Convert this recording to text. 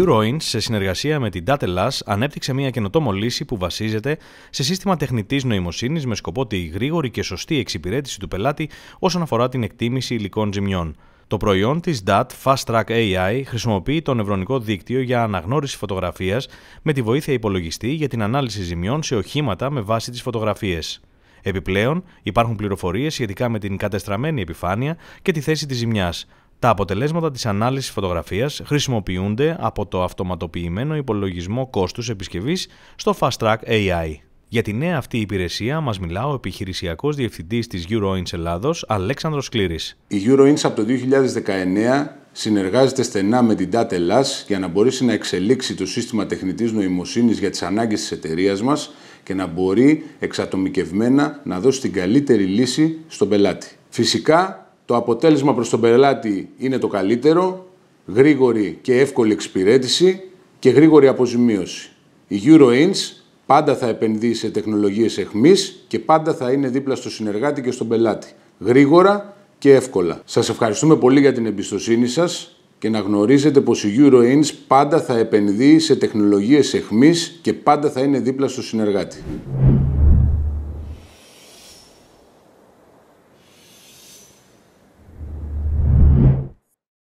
Euroins, σε συνεργασία με την Datelas, ανέπτυξε μια καινοτόμο λύση που βασίζεται σε σύστημα τεχνητής νοημοσύνης με σκοπό τη γρήγορη και σωστή εξυπηρέτηση του πελάτη όσον αφορά την εκτίμηση υλικών ζημιών. Το προϊόν της DAT Fast Track AI χρησιμοποιεί το νευρονικό δίκτυο για αναγνώριση φωτογραφίας με τη βοήθεια υπολογιστή για την ανάλυση ζημιών σε οχήματα με βάση τις φωτογραφίες. Επιπλέον, υπάρχουν πληροφορίες σχετικά με την κατεστραμμένη επιφάνεια και τη θέση της ζημιάς, τα αποτελέσματα της ανάλυσης φωτογραφίας χρησιμοποιούνται από το αυτοματοποιημένο υπολογισμό κόστους επισκευής στο Fast Track AI. Για τη νέα αυτή υπηρεσία μας μιλά ο επιχειρησιακός διευθυντής της Euroins Ελλάδος, Αλέξανδρος Κλήρης. Η Euroins από το 2019 συνεργάζεται στενά με την DAT για να μπορέσει να εξελίξει το σύστημα τεχνητής νοημοσύνης για τις ανάγκες της εταιρείας μας και να μπορεί εξατομικευμένα να δώσει την καλύτερη λύση στον πελάτη. Φυσικά το αποτέλεσμα προς τον πελάτη είναι το καλύτερο, γρήγορη και εύκολη εξυπηρέτηση και γρήγορη αποζημίωση. Η Euroins πάντα θα επενδύει σε τεχνολογίες εχμής και πάντα θα είναι δίπλα στο συνεργάτη και στον πελάτη. Γρήγορα και εύκολα. Σας ευχαριστούμε πολύ για την εμπιστοσύνη σας και να γνωρίζετε πως η Euroins πάντα θα επενδύει σε τεχνολογίες εχμής και πάντα θα είναι δίπλα στο συνεργάτη.